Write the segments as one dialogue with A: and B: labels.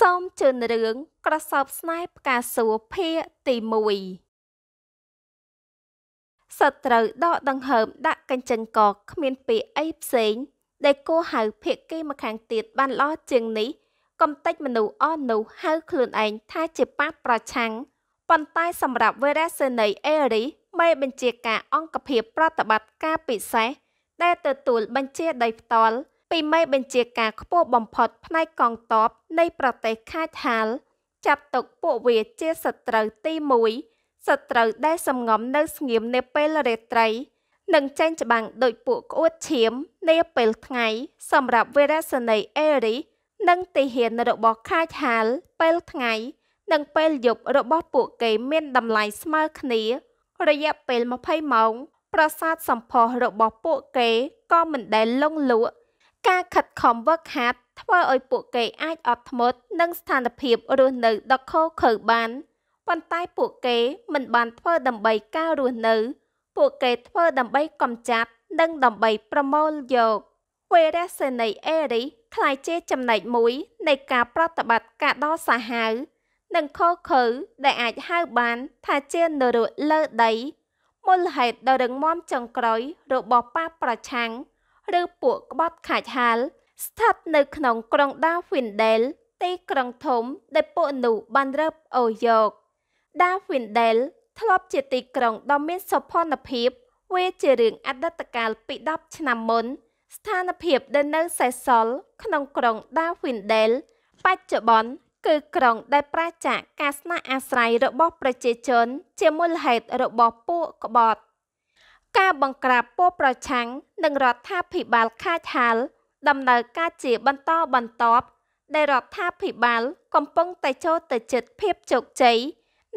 A: សូមជឿនរឿងក្រសោបស្នេហ៍ផ្កាសួរភាគទី1សត្រូវដកដ
B: ង្ហើមដាក់កញ្ចឹងកគ្មានពាក្យអីផ្សេងដែលគោហៅភាគគេម្ខាងទៀតបានល្អជាងនេះកំតិចមនុស្សអស់នោះហៅ ខ្លួនឯងថាជាប៉ះប្រឆាំងប៉ុន្តែសម្រាប់វេរាសេនីអេរីមេបញ្ជាការអង្គភាពប្រតិបត្តិការពិសេសដែលទទួលបញ្ជាដោយផ្ទាល់ពីមេបញ្ជាការខ្ពស់បំផុត ផ្នែកកងទ័ពនៃប្រទេសខាចហាល ចាប់ទុកពួកវាជាសត្រូវទី1សត្រូវដែលសំងំនៅស្ងៀមនាពេលរាត្រី និងចេញច្បាំងដោយពួកក្អួតឈាម នាពេលថ្ងៃ សម្រាប់វីរសនីអេរីនិងទីហ៊ានរបស់ខាចហាលពេលថ្ងៃ និងពេលយប់របស់ពួកគេមានតម្លៃស្មើគ្នា រយៈពេល20ម៉ោងប្រាសាទសម្ផស្សរបស់ពួកគេក៏មិនដែលលងលក់ការខិតខំវឹកហាត់ធ្វើឲ្យពួកគេអាចអត់ធ្មត់នឹងស្ថានភាពរស់នៅដ៏ខូខើបាន ប៉ុន្តែពួកគេមិនបានធ្វើដើម្បីការរស់នៅ ពួកគេធ្វើដើម្បីកំចាត់និងដើម្បីប្រមូលយក វេរសេនីអេរីខ្លាយជាចំណែកមួយនៃការប្រតិបត្តិការដ៏សាហាវនិងខុសខើដែលអាចហៅបានថាជានរកលើដីមូលហេតុដ៏រឹងមាំចុងក្រោយរបស់ប៉ាប្រឆាំងឬពួកក្បត់ ខាច់ហាលស្ថិតនៅក្នុងក្រុងដាហ្វីនដែលទីក្រុងធំ ដែលពួកនោះបានរើបអូរយកដាហ្វីនដែលធ្លាប់ជាទីក្រុងដ៏មានសោភ័ណភាពវាជារឿងអតីតកាលពី10ឆ្នាំមុន ស្ថានភាពដែលនៅសេសសល់ក្នុងក្រុងដាហ្វីនដែលបច្ចុប្បន្នគឺក្រុងដែលប្រាចាកការស្នាក់អាស្រ័យរបស់ ប្រជាជន ជាមូលហេតុរបស់ពួកក្បត់ការបង្ក្រាបពពប្រឆាំងនិងរដ្ឋាភិបាលខាតហាលដំណើរការជាបន្តបន្ទាប់ដែលរដ្ឋាភិបាលកំពុងតែចូលទៅជិតភាពជោគជ័យ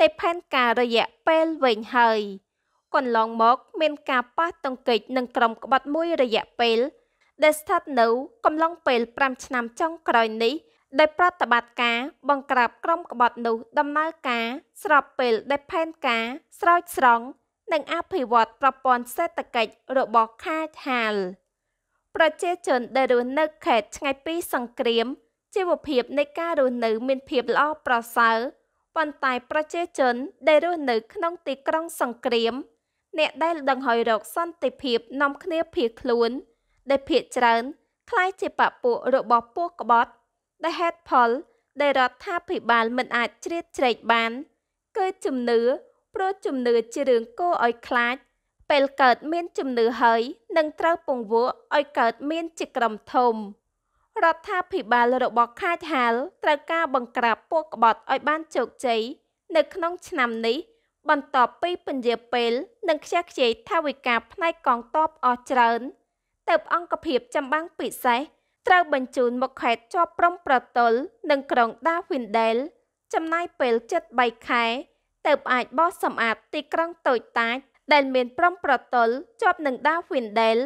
B: នៃផែនការរយៈពេលវែងហើយកន្លងមកមានការប៉ះទង្គិចនឹងក្រុមក្បត់មួយរយៈពេលដែលស្ថិតនៅកំឡុងពេល5ឆ្នាំចុងក្រោយនេះដែលប្រតិបត្តិការបង្ក្រាបក្រុមក្បត់នោះដំណើរការស្របពេលដែលផែនការស្រោចស្រង់និងអភិវឌ្ឍប្រព័ន្ធសេដ្ឋកិច្ចរបស់ខាឆាលប្រជាជនដែលរស់នៅ ខេត្តឆ្ងាយពីសង្គ្រាមជីវភាពនៃការរស់នៅមានភាពល្អប្រសើរប៉ុន្តែប្រជាជន ដែលរស់នៅ ក្នុងទីក្រុង សង្គ្រាម អ្នកដែលដឹងហើយរកសន្តិភាពនាំគ្នាភៀសខ្លួនដែលភៀសច្រើនคล้ายជាបពួករបស់ពួកក្បត់ ដែលហេតុផលដែលរដ្ឋាភិបាលមិនអាចជ្រៀតជ្រែកបាន គឺជំនឿព្រោះជំនឿជារឿងគួរឲ្យខ្លាចពេលកើតមានជំនឿហើយនឹងត្រូវពង្វក់ឲ្យកើតមានជាក្រុមធំរដ្ឋាភិបាលរបស់ខាចហាល ត្រូវការបង្ក្រាបពួកក្បត់ឲ្យបានជោគជ័យនៅក្នុងឆ្នាំនេះបន្ទាប់ពីពន្យាពេលនិងខ្ជះខ្ជាយថាវិការផ្នែកកងតបអស់ច្រើន ទៅអង្គភាពចម្បាំងពិសេសត្រូវបញ្ជូនមកខេត្តជាប់ព្រំប្រទល់និងក្រុងដាវីនដែល ចំណាយពេល73ខែទើបអាចបោះសម្អាតទីក្រុងតូចតាចដែលមានប្រំប្រទល់ជាប់នឹងដាវវិនដែល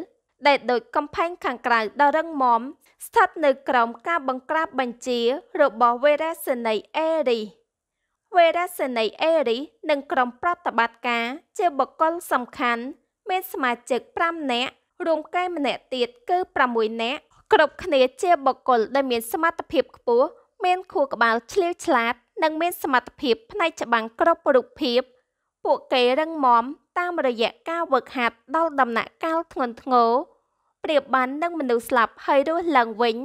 B: ដែលដូចកំផែងខាងក្រៅដ៏រឹងមាំស្ថិតនៅក្រោមការបង្ក្រាបបញ្ជា របស់វេរាសនីអេរីវេរាសនីអេរីនិងក្រុមប្រតិបត្តិការ ជាបុគ្គលសំខាន់ មានសមាជិក5នាក់រួមកែម្នាក់ទៀតគឺ6នាក់គ្រប់គ្នាជាបុគ្គលដែលមាន សមត្ថភាពខ្ពស់មាន ខួរក្បាលឆ្លៀវឆ្លាតនិងមានសមត្ថភាពផ្នែកច្បាំងគ្រប់រូបភាព ពួកគេរឹងមាំតាមរយៈការហ្វឹកហាត់ដល់ដំណាក់កាលធ្ងន់ធ្ងរប្រៀបបាននឹងមនុស្សស្លាប់ហើយរស់ឡើងវិញ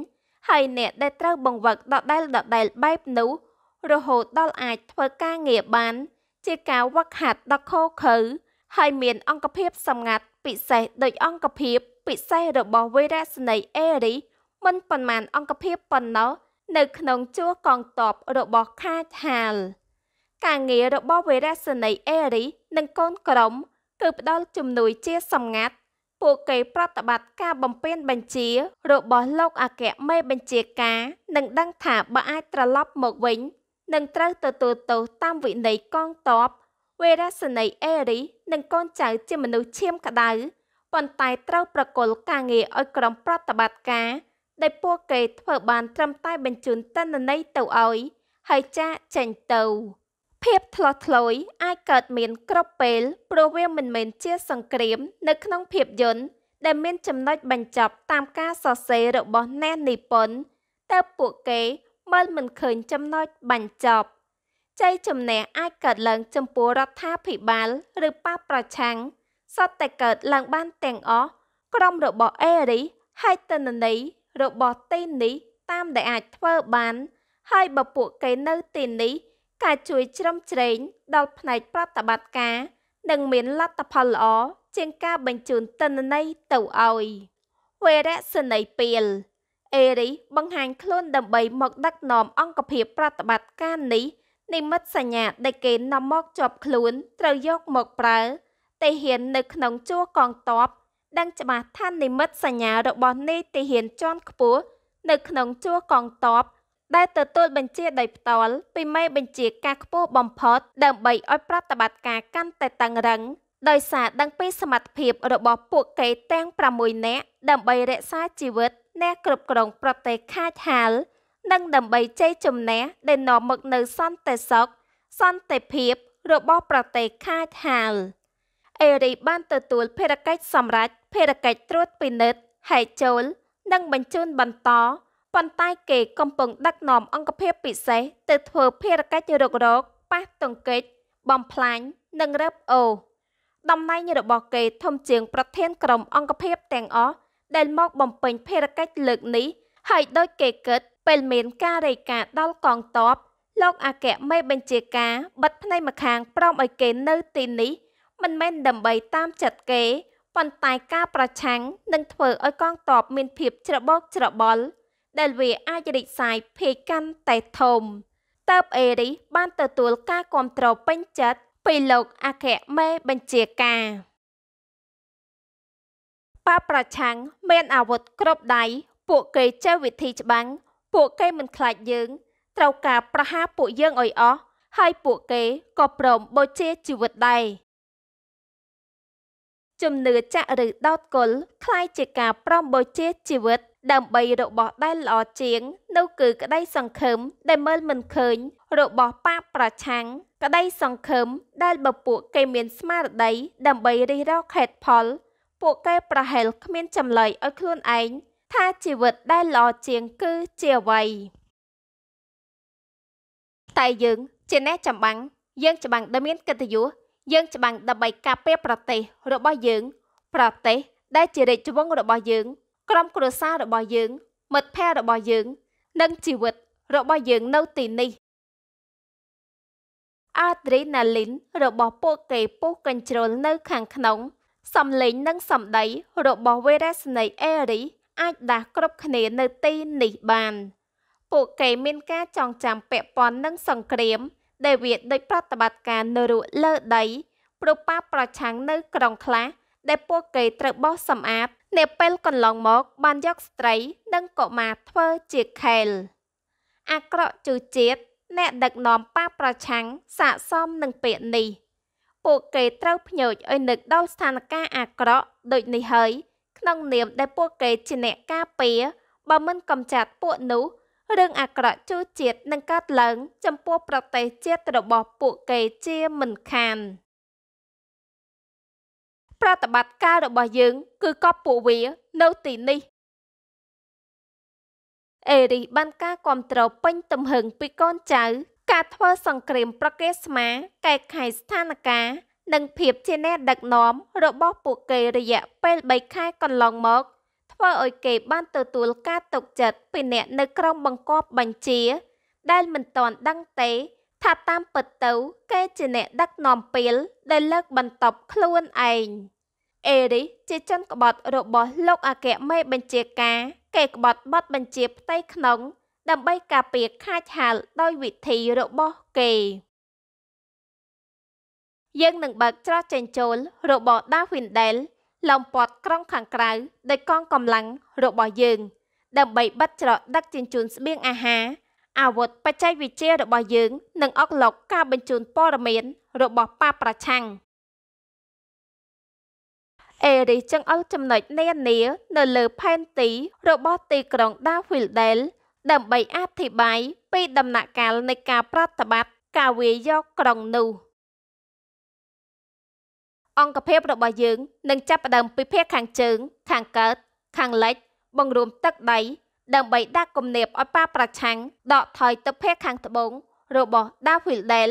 B: ហើយអ្នកដែលត្រូវបង្វឹកដដែលដដែលបែបនោះរហូតដល់អាចធ្វើការងារបាន ជាការហ្វឹកហាត់ដ៏ខូខើហើយមាន អង្គភាពសម្ងាត់ ពិសេសដោយអង្គភាព ពិសេសរបស់វីរៈស្នីអេរីមិនប៉ុន្មាន អង្គភាពប៉ុណ្ណោះនៅក្នុងជួរកងតបរបស់ខាចហាលការងាររបស់វេរាសនីអេរីនិងកូនក្រុមគឺផ្ដល់ជំនួយជាសម្ងាត់ ពួកគេប្រតិបត្តិការបំពេញបញ្ជារបស់លោកអគ្គមេបញ្ជាការនិងដឹងថាបើអាចត្រឡប់មកវិញនឹងត្រូវទទួលទោសតាមវិន័យកងតបវេរាសនីអេរីនិងកូនចៅជាមនុស្សឈាមក្តៅប៉ុន្តែត្រូវប្រគល់ការងារឲ្យក្រុមប្រតិបត្តិការដែលពួកគេធ្វើបាន ត្រឹមតែបញ្ជូនតន្ន័យទៅឲ្យហើយចាកចេញទៅ ភាពធ្លោះធ្លោយអាចកើតមានគ្រប់ពេល ព្រោះវាមិនមែនជាសង្គ្រាមនៅក្នុងភាពយន្តដែលមានចំណុចបញ្ចប់តាមការសរសេររបស់អ្នកនិពន្ធតែពួកគេមើលមិនឃើញចំណុចបញ្ចប់ចៃជំនះអាចកើតឡើងចំពោះរដ្ឋាភិបាលឬប៉ះប្រឆាំងសតតែកើតឡើងបានទាំងអស់ក្រុមរបស់អេរីហើយតនន័យរបស់ទីនេះតាមដែលអាចធ្វើបានហើយបើពួកគេនៅទីនេះការជួយជ្រោមជ្រែងដល់ផ្នែកប្រតិបត្តិការនឹងមានលទ្ធផលល្អជាងការបញ្ជូនតិន្ន័យទៅឲ្យវេរៈសនីពីលអេរីបង្ហាញខ្លួនដើម្បីមកដឹកនាំអង្គភាពប្រតិបត្តិការនេះនិមិត្តសញ្ញាដែលគេនាំមកជាប់ខ្លួន ត្រូវយកមកប្រើតែហ៊ាននៅក្នុងជួរកងទ័ពដឹងច្បាស់ថានិមិត្តសញ្ញារបស់នាយទាហានជាន់ខ្ពស់នៅក្នុងជួរកងតបដែលទទួលបញ្ជាដោយផ្ទាល់ពីមេបញ្ជា ការខ្ពស់បំផុតដើម្បីឲ្យប្រតិបត្តិការកាន់តែតឹងរឹងដោយសារដឹងពីសមត្ថភាពរបស់ពួកគេទាំង6នាក់ដើម្បីរក្សាជីវិតអ្នកគ្រប់គ្រងប្រទេសខាចហាល និង ដើម្បីជ័យជំនះដែលនាំមកនូវសន្តិសុខសន្តិភាព របស់ប្រទេសខាចហាលអេរីបានទទួលភារកិច្ចសម្រាប់ភារកិច្ចត្រួតពិនិត្យហែកចូល និងបញ្ជូនបន្តប៉ុន្តែគេកំពុងដឹកនាំ អង្គភាពពិសេស ទៅធ្វើភារកិច្ចរុករកប៉ះទង្គិចបំផ្លាញ និងរឹបអូសតំណែងរបស់ គេ ធំជាង ប្រធានក្រុមអង្គភាពទាំងអស់ដែលមកបំពេញភារកិច្ចលើកនេះហើយដោយ គេគិតពេលមាន ការរាយការណ៍ដល់កងទ័ពលោកអគ្គមេបញ្ជាការបិទភ្នែកម្ខាងព្រមឲ្យគេនៅទីនេះមិនមែនដើម្បីតាមចិត្តគេប៉ុន្តែការប្រឆាំងនឹងធ្វើឲ្យកងទ័ពមានភាពច្របូកច្របល់ដែលវាអាចរីកសាយភេកកាន់តែធំតើបអេរីបានទទួលការគ្រប់គ្រងពេញចិត្តពីលោកអគ្គមេបញ្ជាការបពប្រឆាំងមានអាវុធគ្រប់ដៃពួកគេចេះវិធីច្បាំងពួកគេមិនខ្លាចយើងត្រូវការប្រហារពួកយើងឲ្យអស់ហើយពួកគេក៏ព្រមបូជាជីវិតដែរជំនឿចាក់ឬដោតគុលคล้ายជាការប្រំបូជាជីវិត ដើម្បីរបស់ដែលល្អជាងនោះគឺក្តីសង្ឃឹមដែលមើលមិនឃើញ របស់បាបប្រឆាំងក្តីសង្ឃឹម ដែលបពួកគេមានស្មារតីដើម្បីរិះរកខេតផលពួកគេប្រហែលគ្មានចម្លើយឲ្យខ្លួនឯងថាជីវិតដែលល្អជាងគឺជាអ្វីតែយើងជាអ្នកចម្បាំងយើងច្បាំងដែលមានកិត្តិយសយើងច្បាំងដើម្បីការពារប្រទេសរបស់យើង ប្រទេស ដែលជារាជវង្សរបស់យើង ក្រុមគ្រួសាររបស់យើង មិត្តភ័ក្តិរបស់យើង និងជីវិតរបស់យើងនៅទីនេះអាដ្រីណាលីន របស់ពួកគេពុះកញ្ជ្រោលនៅ ខាងក្នុងសំឡេងនិងសម្ដី របស់វេរេសនីអេរី អាចដាស់គ្រប់គ្នានៅទីនេះបាន ពួកគេមានការចងចាំពាក់ព័ន្ធនឹងសង្គ្រាមដែលវាដូចប្រតិបត្តិការនៅរុលើដី ប្រប៉ាប្រឆាំងនៅ ក្រុងខ្លះដែលពួកគេត្រូវបោះសម្អាតនៅពេលកន្លងមកបានយកស្ត្រីនិងកុមារធ្វើជាខែលអាក្រក់ជឿជាតិអ្នកដឹកនាំប៉ាប្រឆាំងស័កសមនឹងពាក្យនេះ ពួកគេត្រូវភ្ញោចឲ្យនឹកដល់ស្ថានភាពអាក្រក់ដូចនេះហើយក្នុង នាមដែលពួកគេជាអ្នកការពារបើមិនកំចាត់ពួកនោះរឿងអាក្រក់ជូរជាតិនឹងកើតឡើងចំពោះប្រទេសជាតិរបស់ពួកគេ
A: ជាមិនខាន ប្រតិបត្តិការរបស់យើងគឺកប់ពួកវានៅទីនេះអេរី
B: បានការគ្រប់គ្រងពេញទំហឹងពីកូនចៅ ការធ្វើសង្គ្រាមប្រកេស្មាកែខៃស្ថានភាពនិងភាពជាអ្នកដឹកនាំរបស់ពួកគេរយៈពេល3ខែកន្លងមកធ្វើឲ្យគេ បានទទួលការទុកចិត្តពីអ្នកនៅក្រុមបង្គាប់បញ្ជា ដែលមិនទាន់ដឹងទេថាតាមពិតទៅ គេជាអ្នកដឹកនាំពាលដែលលើក បន្ទប់ខ្លួនឯងអេរីជាជនក្បត់របស់ លោកអគ្គមេ បញ្ជាការ គេក្បត់បទបញ្ជាផ្ទៃក្នុង ដើម្បីការពារខាចហាល ដោយវិធីរបស់គេយើងនឹងបើកច្រកចេញចូល របស់ Davindel ឡោមព័ទ្ធក្រុងខាងក្រៅដោយកងកម្លាំងរបស់យើង ដើម្បីបិទច្រកដឹកជញ្ជូនស្បៀងអាហារអាវុធបច្ចេកវិទ្យារបស់យើងនឹងអុកឡុកការបញ្ជូនព័ត៌មានរបស់ប៉ាប្រឆាំងអេរីចង្អុលចំណុចនានានៅលើផែនទីរបស់ទីក្រុង Daffodil ដើម្បីអធិប្បាយពីដំណាក់កាលនៃការប្រតិបត្តិការវាយយកក្រុងនោះ។អង្គភាពរបស់យើងនឹងចាប់ផ្ដើមពីភាគខាងជើង ខាងកើតខាងលិច បង្រួមទឹកដីដើម្បីដាក់គំនាបឲ្យប៉ាប្រឆាំងដកថយទៅភាគខាងត្បូងរបស់ Daffodil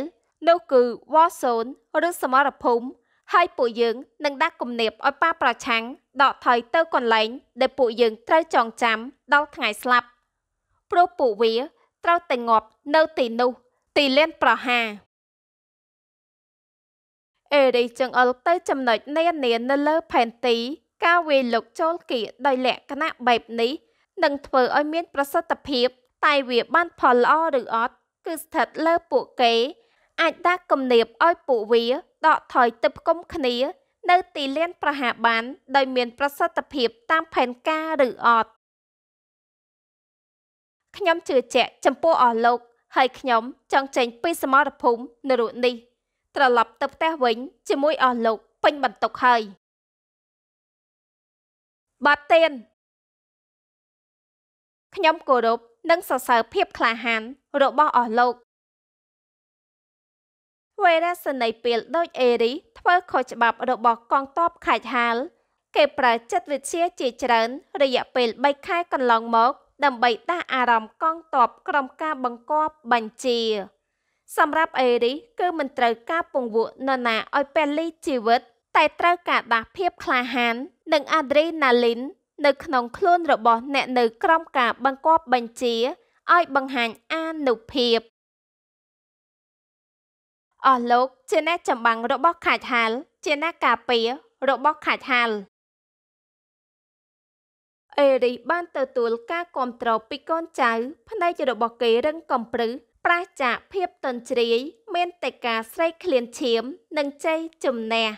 B: នោះគឺ War Zone ឬសមរភូមិហើយពួកយើងនឹងដាក់គំនាបឲ្យប៉ាប្រឆាំងដកថយទៅកន្លែងដែលពួកយើងត្រូវចងចាំដល់ថ្ងៃស្លាប់ព្រោះពួកវាត្រូវតែងាប់នៅទីនោះទីលានប្រហារអេរីចង្អុលទៅចំណុចនានានៅលើ ផែនទីការវាយលុកចូលគៀកដោយលក្ខណៈបែបនេះនឹងធ្វើឲ្យមាន ប្រសិទ្ធភាពតែវា បានផលល្អឬអត់គឺស្ថិតលើពួកគេ អាចដាក់គំនាបឲ្យពួកវាដកថយទឹកគុំគ្នា នៅ ទីលានប្រហារបានដោយមាន ប្រសិទ្ធភាពតាមផែនការឬអត់ខ្ញុំជឿជាក់ចំពោះអស់លោកហើយខ្ញុំចង់ចេញ ពីសមរភូមិនៅរូបនេះ
A: ត្រឡប់ទៅផ្ទះវិញ ជាមួយអស់លោកពេញបន្ទុកហើយបាទទៀនខ្ញុំគោរពនិងសរសើរភាពក្លាហាន របស់អស់លោកវេ
B: រាសនីពេលដូចអេរីធ្វើ ខុសច្បាប់របស់កងទ័ពខេត្តហាល គេ ប្រើចិត្តវិទ្យាជាច្រើនរយៈពេល3ខែកន្លងមកដើម្បីដាស់អារម្មណ៍កងទ័ពក្រុមការ បង្គាប់បញ្ជាសម្រាប់អេរីគឺមិនត្រូវការពង្វក់នរណាឲ្យពលីជីវិត តែត្រូវការ ដាស់ភាពក្លាហាន និងអាដ្រីណាលីន នៅក្នុងខ្លួនរបស់ អ្នក នៅក្រោមការ បង្គាប់បញ្ជាឲ្យបង្ហាញអានុភាពអស់លោកជាអ្នកចម្បាំងរបស់ ខាច់ហាលជាអ្នកការពាររបស់ខាច់ហាលអេរីបានទទួលការគ្រប់គ្រងពីកូនចៅផ្នែករបស់គេរឹងកំប្រឹសប្រះចាកភាពតន្ជ្រាយមានតែការស្រែកឃ្លានឈាមនិងជ័យជំនះ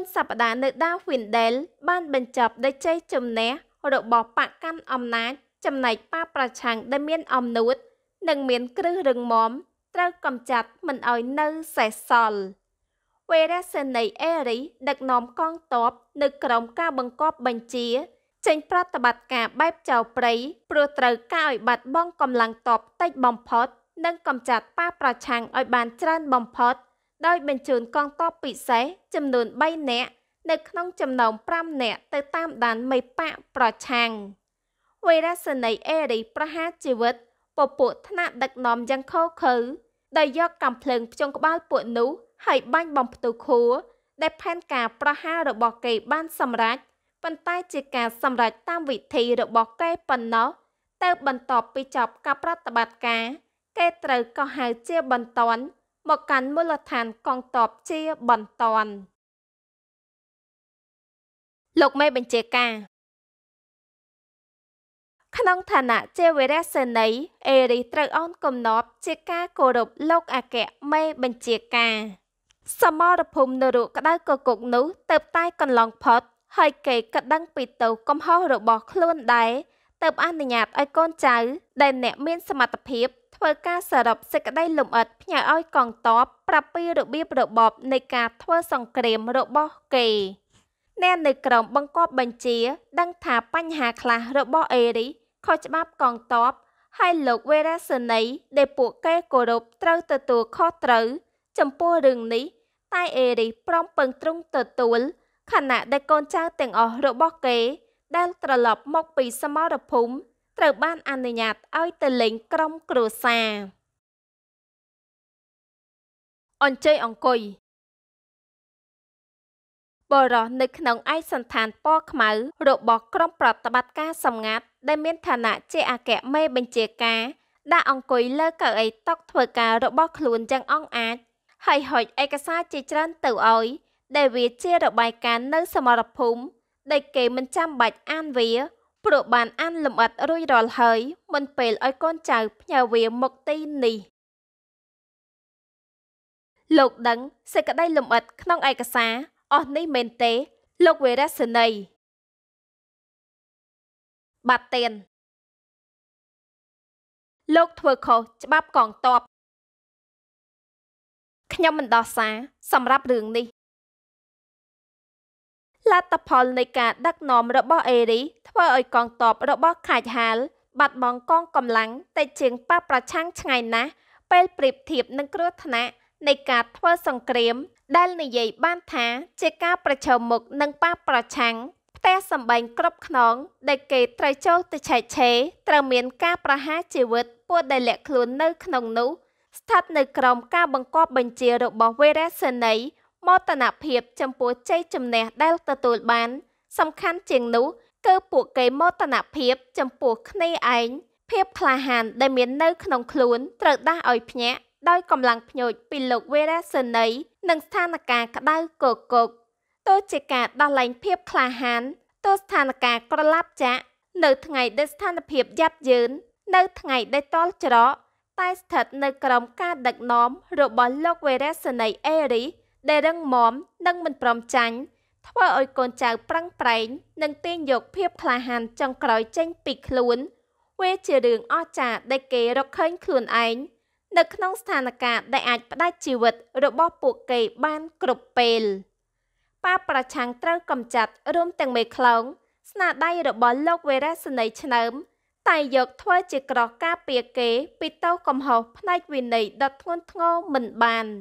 B: 4សប្តាហ៍នៅដាវ៉ីនដែលបានបញ្ចប់ដោយជ័យជំនះរបស់បកកាន់អំណាចចំណែកបកប្រឆាំងដែលមានអំនួតនិងមានគ្រឹះរឹងមាំត្រូវកំចាត់មិនឲ្យនៅសេសសល់វេរសេនីអេរី ដឹកនាំកងទ័ពនៅក្រោមការបង្គាប់បញ្ជា ចេញ ប្រតិបត្តិការបែបចៅព្រៃព្រោះត្រូវការឲ្យបាត់បង់កម្លាំងទ័ពតិចបំផុតនិងកម្ចាត់ប៉ាប្រឆាំងឲ្យបានច្រើនបំផុតដោយបញ្ជូនកងទ័ពពិសេសចំនួន3នាក់នៅក្នុងចំណោម5នាក់ទៅតាមដានមេបកប្រឆាំងវេរសនីអេរីប្រហារជីវិត ពពួកថ្នាក់ដឹកនាំយ៉ាងខូខើដោយយកកំភ្លើងភ្ជង់ក្បាលពួកនោះហើយបាញ់បំផ្ទុះខួរដែលផែនការប្រហាររបស់គេបានសម្រេចប៉ុន្តែជាការសម្រេចតាមវិធីរបស់គេប៉ុណ្ណោះទៅបន្ទាប់ពីចប់ការប្រតិបត្តិការគេត្រូវកោះហៅជាបន្តមកកាន់មូលដ្ឋ
A: ាន កងតបជាបន្តលោកមេបញ្ជាការ ក្នុងឋានៈជាវរសេ
B: នីយ៍អេរីត្រូវអោនគំនប់ ជាការគោរពលោកអគ្គមេបញ្ជាការ សមរភូមិនរកក្តៅកគុកនោះទៅតែកន្លង ផុតហើយគេក៏ដឹងពីទៅកំហុសរបស់ខ្លួនដែរទៅអនុញ្ញាតឲ្យកូនចៅដែលអ្នក មានសមត្ថភាពធ្វើការសរុបសេចក្តីលំអិតផ្ញើឲ្យកងទ័ពប្រាប់ពីរបៀបរបបនៃការធ្វើសង្គ្រាមរបស់គេអ្នកនៅក្រមបង្គាប់បញ្ជាដឹងថាបញ្ហាខ្លះរបស់អេរីខុសច្បាប់កងទ័ពហើយលោកវេរាសនីដែលពួកគេគោរពត្រូវទទួលខុសត្រូវចំពោះរឿងនេះ តែអេរីព្រមពឹងទ្រង់ទទួលខណៈដែលកូនចៅទាំងអស់របស់គេ ដែលត្រឡប់មកពីសមរភូមិត្រូវបានអនុញ្ញាតឲ្យ
A: ទៅលេង ក្រុមគ្រួសារអញ្ជើញអង្គុយបរោះនៅក្នុងឯកសន្តានព
B: ណ៌ខ្មៅរបស់ក្រុមប្រតិបត្តិការសម្ងាត់ដែលមានឋានៈជាអគ្គមេបញ្ជាការដាក់អង្គុយលើកៅអីតុកធ្វើការរបស់ខ្លួនយ៉ាងអង្អាចហើយហុចឯកសារជាច្រើនទៅឲ្យ ដែលវាជារបាយការណ៍នៅសមរភូមិដែល គេមិនចាំបាច់អានវាព្រោះបានអានលម្អិតរួចរាល់ហើយមិនពេលឲ្យកូនចៅផ្ញើវាមកទីនេះលោក
A: ដឹងសេចក្តីលម្អិត ក្នុងឯកសារអស់នេះមែនទេ លោកវេរសនីបាត់ទៀនលោកធ្វើខុសច្បាប់កងតបខ្ញុំមិនដោះសារសម្រាប់រឿងនេះលទ្ធផលនៃការ
B: ដឹកនាំរបស់អេរីធ្វើឲ្យកងទ័ពរបស់ខាច់ហាលបាត់បង់កងកម្លាំងតិចជាងប៉ះប្រឆាំងឆ្ងាយណាស់ពេលប្រៀបធៀបនឹងគ្រោះថ្នាក់នៃការធ្វើសង្គ្រាម ដែលនិយាយបានថាជាការប្រឈមមុខនឹងប៉ះប្រឆាំងផ្ទះសម្បែងគ្រប់ខ្នង ដែលគេត្រូវចូលទៅឆែកឆេរត្រូវមានការប្រហារជីវិតពួកដែលលាក់ខ្លួននៅក្នុងនោះស្ថិតនៅក្រោមការបង្គាប់បញ្ជារបស់វេរសេនីយ៍មោទនភាពចំពោះជ័យជំនះដែល ទទួលបាន សំខាន់ជាងនោះគឺពួកគេមោទនភាពចំពោះគ្នាឯងភាពក្លាហានដែលមាននៅក្នុងខ្លួនត្រូវដាស់ឲ្យភ្ញាក់ដោយកម្លាំងភ្ញោចពីលោកវេរាសនីនិងស្ថានភាពក្តៅគគុកទោះជាការដោះលែងភាពក្លាហានទោះស្ថានភាពក្រឡាប់ចាក់នៅថ្ងៃដែលស្ថានភាពយ៉ាប់យ៉ឺននៅថ្ងៃដែលតល់ច្រកតែស្ថិតនៅក្រោមការដឹកនាំរបស់លោកវេរាសនីអេរីដែលរឹងមាំនិងមិនព្រមចាញ់ធ្វើឲ្យកូនចៅប្រឹងប្រែងនិងទាញយក ភាពក្លាហានចុងក្រោយចេញពីខ្លួនវាជារឿងអស្ចារ្យដែលគេរកឃើញខ្លួនឯងនៅក្នុងស្ថានភាពដែលអាចផ្ដាច់ជីវិតរបស់ពួកគេបានគ្រប់ពេលប៉ាប្រឆាំងត្រូវកំចាត់រួមទាំងមេខ្លោងស្នាដៃរបស់លោកវេរៈសនីឆ្នើម តែយកធ្វើជាក្រោះការពារគេ ពីតោកំហុសផ្នែកវិន័យដ៏ធ្ងន់ធ្ងរមិនបាន។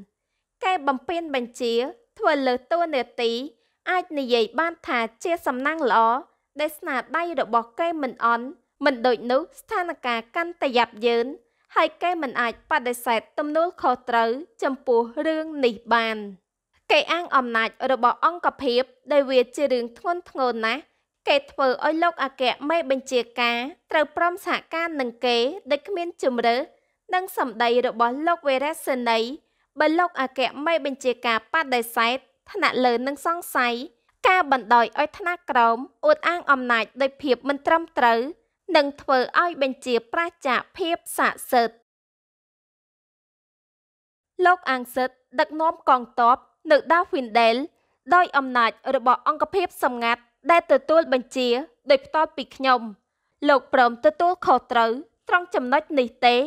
B: ការបំពេញបញ្ជា ធ្វើលើតួនាទី អាចនិយាយបានថាជាសំណាងល្អដែលស្នាដៃរបស់គេមិនអន់មិនដូចនោះស្ថានភាពកាន់តែយ៉ាប់យ៉ឺនហើយគេមិនអាចបដិសេធទំនួលខុសត្រូវ ចំពោះរឿងនេះបានគេអាងអំណាចរបស់អង្គភាពដែលវាជារឿងធ្ងន់ធ្ងរណាស់គេធ្វើឲ្យលោកអគ្គមេបញ្ជាការត្រូវព្រមសហការនឹងគេដោយគ្មានជំរើសនិងសម្ដីរបស់លោកវេរសេនីបើលោកអគ្គមេបញ្ជាការបដិសេធថ្នាក់លើនឹងសង្ស័យការបណ្ដោយឲ្យថ្នាក់ក្រោមអួតអាងអំណាចដោយភាពមិនត្រឹមត្រូវនឹងធ្វើឲ្យបញ្ជាប្រជាភាពសាកសិទ្ធលោកអាងសិតដឹកនាំកងទ័ពនៅដាហ្វីនដែលដោយអំណាចរបស់អង្គភាពសម្ងាត់ដែលទ
A: ទួលបញ្ជាដោយផ្ទាល់ពីខ្ញុំលោកព្រមទទួលខុសត្រូវត្រង់ចំណុចនេះទេ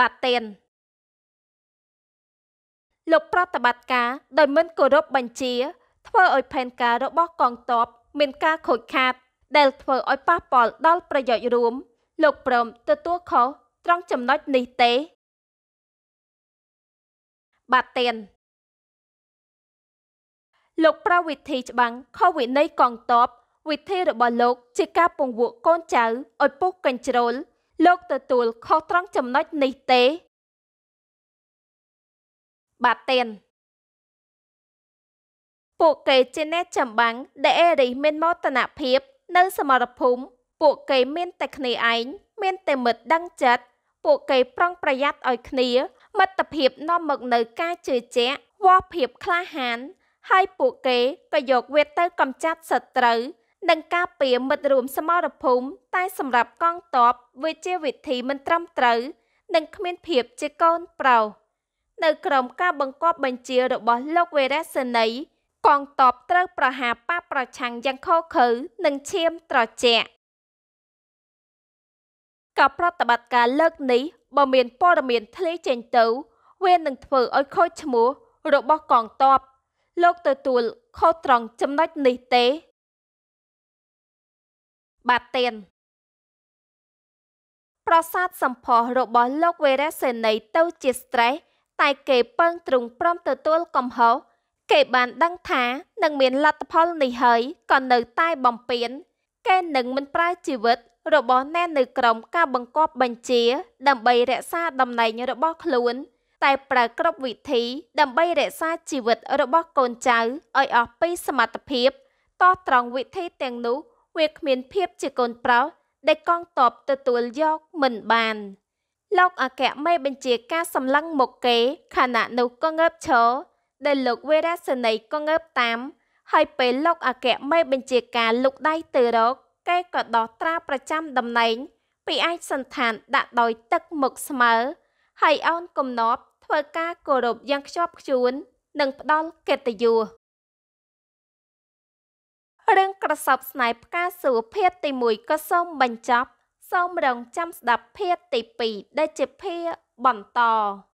A: បាទៀនលោកប្រតិបត្តិការដោយមិនគោរពបញ្ជា ធ្វើឲ្យ
B: ផែនការរបស់កងទ័ពមានការខូចខាត ដែលធ្វើឲ្យប៉ះពាល់ដល់ប្រយោជន៍រ
A: ួម លោកព្រមទទួលខុសត្រង់ចំណុចនេះទេ បាទៀនលោកប្រវិធីច្បាំងខុសវិន័យកងទ័ពវិធីរបស់លោក ជាការពង្វក់កូនចៅឲ្យពុះកញ្ជ្រោលលោកទទួលខុសត្រង់ចំណុចនេះទេ បាទទៀនពួកគេជាអ្នកចម្បាំងដែលអេរី មានមោទនភាពនៅសមរភូមិពួកគេមានតែ
B: គ្នាឯងមានតែមិត្តដឹងចិត្តពួកគេប្រុងប្រយ័ត្នឲ្យគ្នាមិត្តភាពនាំមកនៅការជឿជាក់វោះភាពក្លាហានហើយពួកគេក៏យកវាទៅកំចាត់សត្រូវនិងការពារមិត្តរួមសមរភូមិតែសម្រាប់កងទ័ពវាជាវិធីមិនត្រឹមត្រូវនិងគ្មានភាពជាកូនប្រុសនៅក្រោមការបង្គាប់បញ្ជារបស់លោកវេរសេនីយកងទ័ពត្រូវប្រហារប៉ះប្រឆាំងយ៉ាងខុសខើនិងឈាមត្រជាក់ការប្រតិបត្តិការលើកនេះបើមានព័ត៌មានធ្លាយចេញទៅ
A: វានឹងធ្វើឲ្យខូចឈ្មោះរបស់កងទ័ពលោកទទួលខុសត្រង់ចំណុចនេះទេបាទទៀនប្រាសាទសំផោះរបស់លោកវេរសេនីទៅជាស្រេះ
B: តែគេពឹងទ្រង់ព្រមទទួល កំហុសគេបាន ដឹងថានឹងមានលទ្ធផល នេះហើយក៏នៅ តែ បំពេញគេនឹងមិនប្រើជីវិត របស់អ្នកនៅក្រមការបង្គាប់បញ្ជា ដើម្បីរក្សាតំណែងរបស់ខ្លួន តែ ប្រើគ្រប់វិធីដើម្បីរក្សាជីវិត របស់ កូនចៅឲ្យអស់ពីសមត្ថភាពតោះត្រង់វិធីទាំងនោះវាគ្មានភាពជាកូនប្រុសដែលកងតបទទួលយកមិនបាន លោកអគ្គមេបញ្ជាការសម្លឹងមុខគេខណៈនោះក៏ងើបឈរដែលលោកវេរាសនីក៏ងើបតាម ហើយពេលលោកអគ្គមេបញ្ជាការលុកដៃទៅរកគេក៏ដោះត្រាប្រចាំតំណែងពីឯកសន្តានដាក់ដោយ ទឹកមុខស្មើហើយអូនកំណប់ធ្វើការគោរពយ៉ាងខ្ជាប់ខ្ជួននិងផ្ដល់កិត្តិយសរឿងក្រសោបស្នេហ៍ផ្កាសួរភាគទី1ក៏សូមបញ្ចប់
A: សូមរងចាំស្ដាប់ភាគទី2ដែលជាភាគបន្ត